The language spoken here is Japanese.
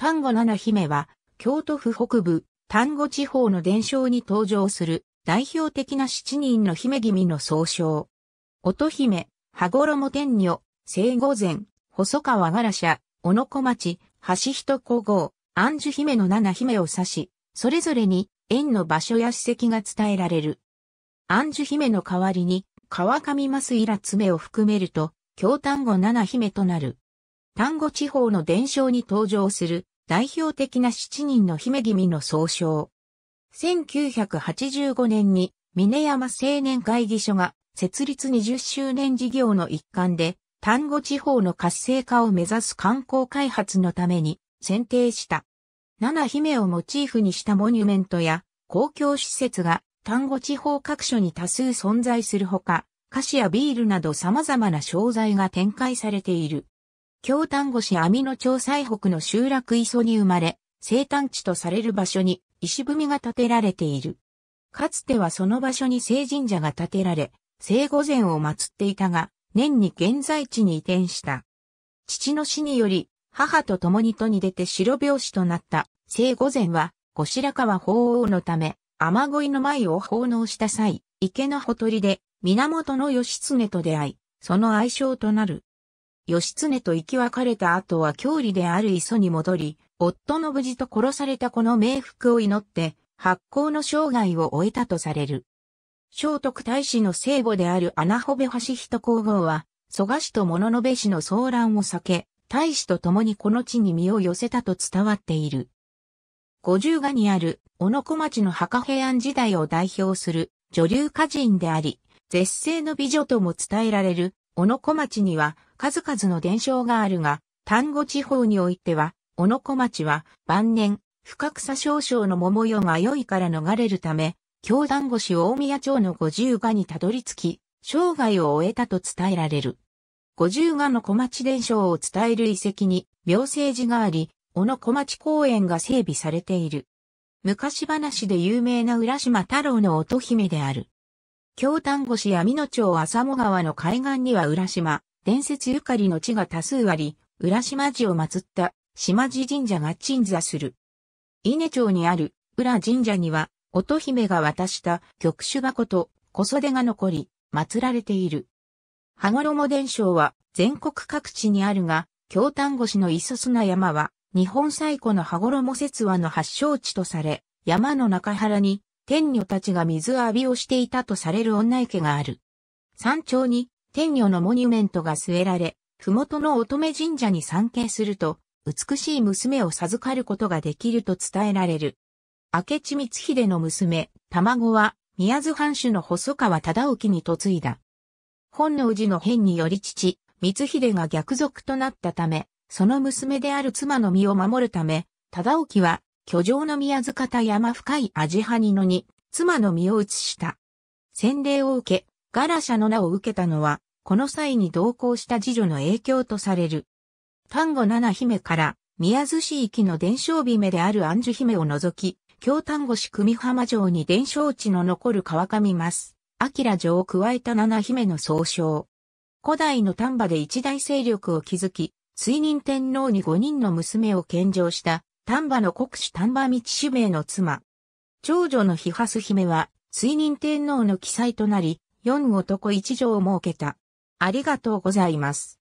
丹後七姫は、京都府北部、丹後地方の伝承に登場する、代表的な七人の姫君の総称。乙姫、羽衣天女、聖御前、細川柄社、小野小町、橋人皇号、安寿姫の七姫を指し、それぞれに縁の場所や史跡が伝えられる。安寿姫の代わりに、川上増すい爪を含めると、京丹後七姫となる。丹後地方の伝承に登場する代表的な七人の姫君の総称。1985年に峰山青年会議所が設立20周年事業の一環で、丹後地方の活性化を目指す観光開発のために選定した。七姫をモチーフにしたモニュメントや公共施設が丹後地方各所に多数存在するほか、菓子やビールなど様々な商材が展開されている。京丹後市網野町西北の集落磯に生まれ、生誕地とされる場所に石踏みが建てられている。かつてはその場所に聖神社が建てられ、聖御前を祀っていたが、年に現在地に移転した。父の死により、母と共に都に出て白拍子となった聖御前は、後白河法皇のため、雨乞いの舞を奉納した際、池のほとりで、源義経と出会い、その愛称となる。義経と生き別れた後は郷里である磯に戻り、夫の無事と殺されたこの冥福を祈って、発行の生涯を終えたとされる。聖徳太子の聖母である穴穂部橋人皇后は、蘇我氏と物部氏の騒乱を避け、太子と共にこの地に身を寄せたと伝わっている。五十賀にある小野小町の墓平安時代を代表する女流歌人であり、絶世の美女とも伝えられる小野小町には数々の伝承があるが、丹後地方においては、小野小町は晩年、深草少々の桃代が良いから逃れるため、京丹後市大宮町の五十賀にたどり着き、生涯を終えたと伝えられる。五十賀の小町伝承を伝える遺跡に、明星寺があり、小野小町公園が整備されている。昔話で有名な浦島太郎の乙姫である。京丹後市や美濃町浅野川の海岸には浦島、伝説ゆかりの地が多数あり、浦島寺を祀った島寺神社が鎮座する。伊根町にある浦神社には、乙姫が渡した玉手箱と小袖が残り、祀られている。羽衣伝承は全国各地にあるが、京丹後市の磯砂山は、日本最古の羽衣説話の発祥地とされ、山の中原に天女たちが水浴びをしていたとされる女池がある。山頂に天女のモニュメントが据えられ、麓の乙女神社に参詣すると、美しい娘を授かることができると伝えられる。明智光秀の娘、卵は、宮津藩主の細川忠興に嫁いだ。本能寺の変により父、光秀が逆賊となったため、その娘である妻の身を守るため、忠興は、居城の宮津方山深い味派にのに、妻の身を移した。洗礼を受け、ガラシャの名を受けたのは、この際に同行した次女の影響とされる。丹後七姫から宮津市域の伝承姫である安寿姫を除き、京丹後市組浜城に伝承地の残る川上ます。明城を加えた七姫の総称。古代の丹波で一大勢力を築き、水任天皇に五人の娘を献上した、丹波の国主丹波道主名の妻。長女の日蓮姫は、水任天皇の記載となり、四男一女を設けた。ありがとうございます。